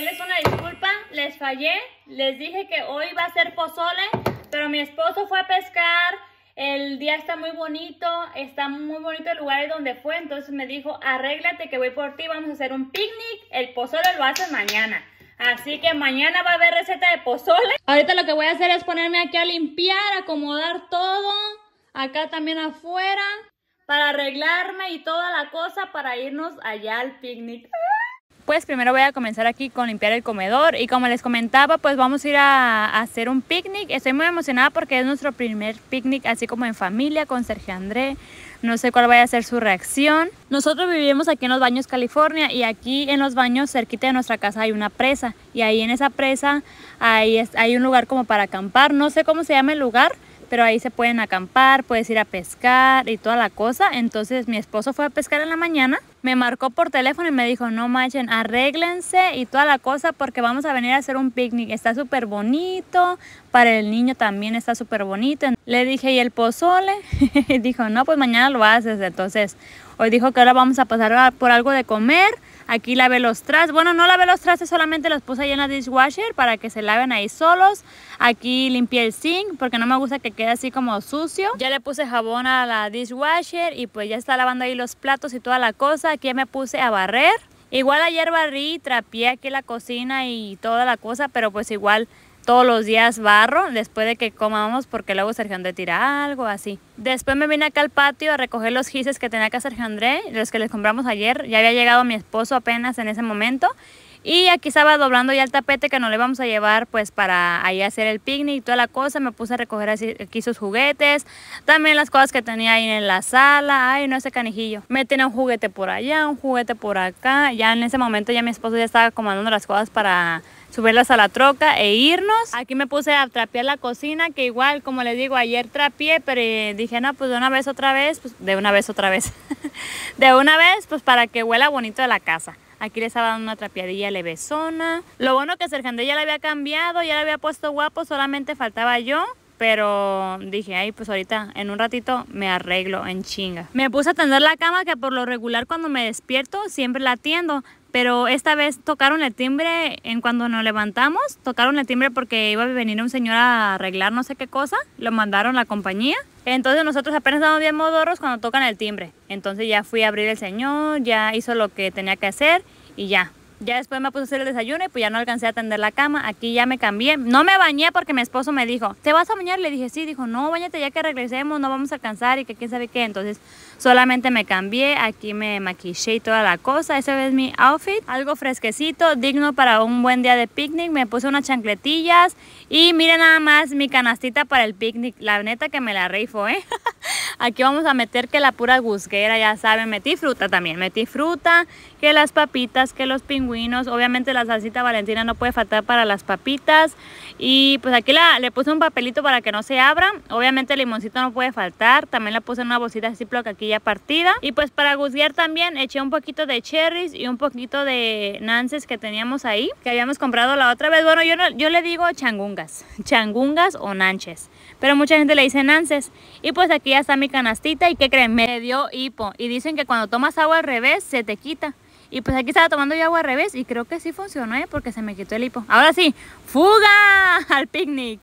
les una disculpa, les fallé, les dije que hoy va a ser pozole, pero mi esposo fue a pescar, el día está muy bonito, está muy bonito el lugar donde fue, entonces me dijo, arréglate que voy por ti, vamos a hacer un picnic, el pozole lo hacen mañana. Así que mañana va a haber receta de pozole. Ahorita lo que voy a hacer es ponerme aquí a limpiar, acomodar todo, acá también afuera, para arreglarme y toda la cosa para irnos allá al picnic pues primero voy a comenzar aquí con limpiar el comedor y como les comentaba pues vamos a ir a, hacer un picnic estoy muy emocionada porque es nuestro primer picnic así como en familia con Sergio André no sé cuál vaya a ser su reacción nosotros vivimos aquí en los baños California y aquí en los baños cerquita de nuestra casa hay una presa y ahí en esa presa hay un lugar como para acampar no sé cómo se llama el lugar pero ahí se pueden acampar, puedes ir a pescar y toda la cosa. Entonces mi esposo fue a pescar en la mañana, me marcó por teléfono y me dijo, no manchen, arréglense y toda la cosa porque vamos a venir a hacer un picnic. Está súper bonito, para el niño también está súper bonito. Le dije, ¿y el pozole? Y dijo, no, pues mañana lo haces. Entonces Hoy dijo que ahora vamos a pasar por algo de comer. Aquí lavé los trastes. Bueno, no lavé los trastes, solamente los puse ahí en la dishwasher para que se laven ahí solos. Aquí limpié el zinc porque no me gusta que quede así como sucio. Ya le puse jabón a la dishwasher y pues ya está lavando ahí los platos y toda la cosa. Aquí me puse a barrer. Igual ayer barrí, trapié aquí la cocina y toda la cosa, pero pues igual todos los días barro después de que comamos porque luego Sergio André tira algo así. Después me vine acá al patio a recoger los gises que tenía acá Sergio André, los que les compramos ayer. Ya había llegado mi esposo apenas en ese momento y aquí estaba doblando ya el tapete que nos le vamos a llevar pues para ahí hacer el picnic y toda la cosa. Me puse a recoger aquí sus juguetes, también las cosas que tenía ahí en la sala. Ay, no, ese canijillo. Me tenía un juguete por allá, un juguete por acá. Ya en ese momento ya mi esposo ya estaba comandando las cosas para subirlas a la troca e irnos. Aquí me puse a trapear la cocina, que igual, como les digo, ayer trapeé pero eh, dije, no, pues de una vez otra vez, pues de una vez otra vez. de una vez, pues para que huela bonito de la casa. Aquí le estaba dando una trapeadilla levesona. Lo bueno que Sergente ya la había cambiado, ya la había puesto guapo, solamente faltaba yo pero dije, ay, pues ahorita en un ratito me arreglo en chinga. Me puse a tender la cama que por lo regular cuando me despierto siempre la atiendo pero esta vez tocaron el timbre en cuando nos levantamos, tocaron el timbre porque iba a venir un señor a arreglar no sé qué cosa, lo mandaron la compañía. Entonces nosotros apenas damos bien modoros cuando tocan el timbre. Entonces ya fui a abrir el señor, ya hizo lo que tenía que hacer y ya, ya después me puse a hacer el desayuno y pues ya no alcancé a tender la cama. Aquí ya me cambié. No me bañé porque mi esposo me dijo, ¿te vas a bañar? Le dije, sí. Dijo, no, bañate ya que regresemos, no vamos a cansar y que quién sabe qué. Entonces solamente me cambié. Aquí me maquillé y toda la cosa. Ese es mi outfit. Algo fresquecito, digno para un buen día de picnic. Me puse unas chancletillas y miren nada más mi canastita para el picnic. La neta que me la rifo, ¿eh? Aquí vamos a meter que la pura gusguera, ya saben, metí fruta también, metí fruta, que las papitas, que los pingüinos, obviamente la salsita valentina no puede faltar para las papitas. Y pues aquí le puse un papelito para que no se abra, obviamente el limoncito no puede faltar, también la puse en una bolsita así placa aquí ya partida. Y pues para gusguear también eché un poquito de cherries y un poquito de nances que teníamos ahí, que habíamos comprado la otra vez. Bueno, yo, yo le digo changungas, changungas o nanches, pero mucha gente le dice nances. Y pues aquí ya está mi canastita y ¿qué creen? Me dio hipo y dicen que cuando tomas agua al revés se te quita. Y pues aquí estaba tomando yo agua al revés y creo que sí funcionó, ¿eh? porque se me quitó el hipo. Ahora sí, fuga al picnic.